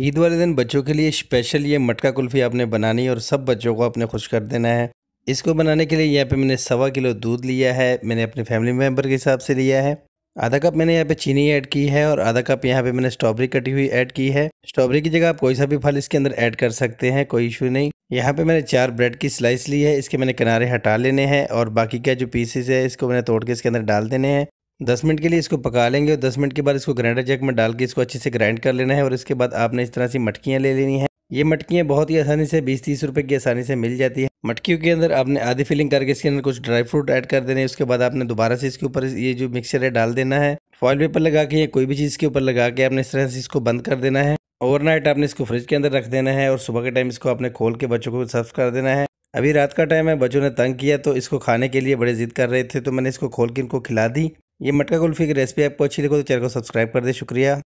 ईद वाले दिन बच्चों के लिए स्पेशल ये मटका कुल्फ़ी आपने बनानी और सब बच्चों को आपने खुश कर देना है इसको बनाने के लिए यहाँ पे मैंने सवा किलो दूध लिया है मैंने अपने फैमिली मेम्बर के हिसाब से लिया है आधा कप मैंने यहाँ पे चीनी ऐड की है और आधा कप यहाँ पे मैंने स्ट्रॉबेरी कटी हुई ऐड की है स्ट्रॉबेरी की जगह आप कोई सा भी फल इसके अंदर ऐड कर सकते हैं कोई इशू नहीं यहाँ पे मैंने चार ब्रेड की स्लाइस ली है इसके मैंने किनारे हटा लेने हैं और बाकी का जो पीसेस है इसको मैंने तोड़ के इसके अंदर डाल देने हैं दस मिनट के लिए इसको पका लेंगे और दस मिनट के बाद इसको ग्राइंडर जैक में डाल के इसको अच्छे से ग्राइंड कर लेना है और इसके बाद आपने इस तरह से मटकियाँ ले लेनी है ये मटकियाँ बहुत ही आसानी से बीस तीस रुपए की आसानी से मिल जाती है मटकियों के अंदर आपने आधी फिलिंग करके इसके अंदर कुछ ड्राई फ्रूट ऐड कर देने उसके बाद आपने दोबारा से इसके ऊपर ये जो मिक्सर है डाल देना है फॉइल पेपर लगा के या कोई भी चीज़ के ऊपर लगा के आपने इस तरह से इसको बंद कर देना है ओवरनाइट आपने इसको फ्रिज के अंदर रख देना है और सुबह के टाइम इसको आपने खोल के बच्चों को सर्व कर देना है अभी रात का टाइम है बच्चों ने तंग किया तो इसको खाने के लिए बड़े ज़िद कर रहे थे तो मैंने इसको खोल के इनको खिला दी ये मटका कुल्फी की रेसिपी आपको अच्छी लगे तो चैनल को सब्सक्राइब कर दे शुक्रिया